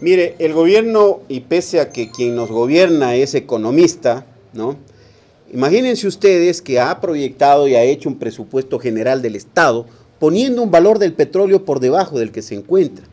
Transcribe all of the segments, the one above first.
Mire, el gobierno, y pese a que quien nos gobierna es economista, ¿no? Imagínense ustedes que ha proyectado y ha hecho un presupuesto general del Estado poniendo un valor del petróleo por debajo del que se encuentra.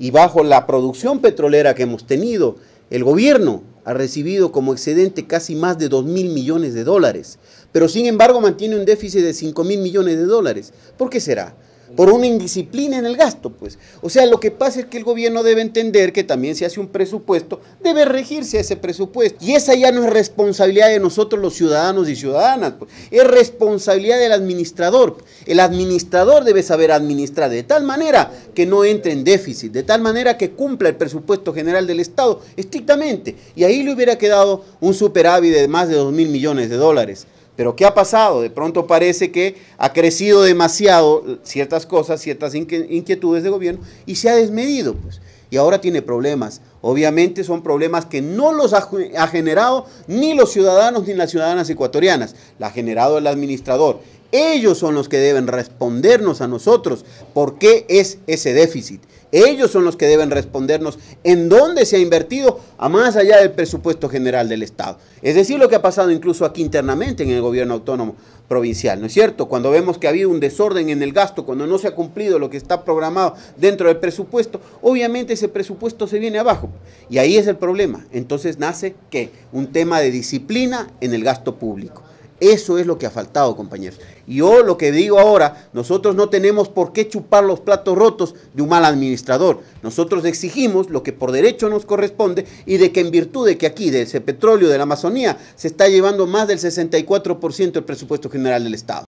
Y bajo la producción petrolera que hemos tenido, el gobierno ha recibido como excedente casi más de 2 mil millones de dólares, pero sin embargo mantiene un déficit de 5 mil millones de dólares. ¿Por qué será? por una indisciplina en el gasto, pues. O sea, lo que pasa es que el gobierno debe entender que también se hace un presupuesto, debe regirse a ese presupuesto. Y esa ya no es responsabilidad de nosotros los ciudadanos y ciudadanas, pues. es responsabilidad del administrador. Pues. El administrador debe saber administrar de tal manera que no entre en déficit, de tal manera que cumpla el presupuesto general del Estado estrictamente. Y ahí le hubiera quedado un superávit de más de 2 mil millones de dólares. Pero ¿qué ha pasado? De pronto parece que ha crecido demasiado ciertas cosas, ciertas inquietudes de gobierno y se ha desmedido. Pues. Y ahora tiene problemas. Obviamente son problemas que no los ha, generado ni los ciudadanos ni las ciudadanas ecuatorianas. La ha generado el administrador. Ellos son los que deben respondernos a nosotros por qué es ese déficit. Ellos son los que deben respondernos en dónde se ha invertido a más allá del presupuesto general del Estado. Es decir, lo que ha pasado incluso aquí internamente en el gobierno autónomo provincial, ¿no es cierto? Cuando vemos que ha habido un desorden en el gasto, cuando no se ha cumplido lo que está programado dentro del presupuesto, obviamente ese presupuesto se viene abajo. Y ahí es el problema. Entonces nace que un tema de disciplina en el gasto público. Eso es lo que ha faltado, compañeros. Y yo lo que digo ahora, nosotros no tenemos por qué chupar los platos rotos de un mal administrador. Nosotros exigimos lo que por derecho nos corresponde y de que en virtud de que aquí, de ese petróleo de la Amazonía, se está llevando más del 64% del presupuesto general del Estado.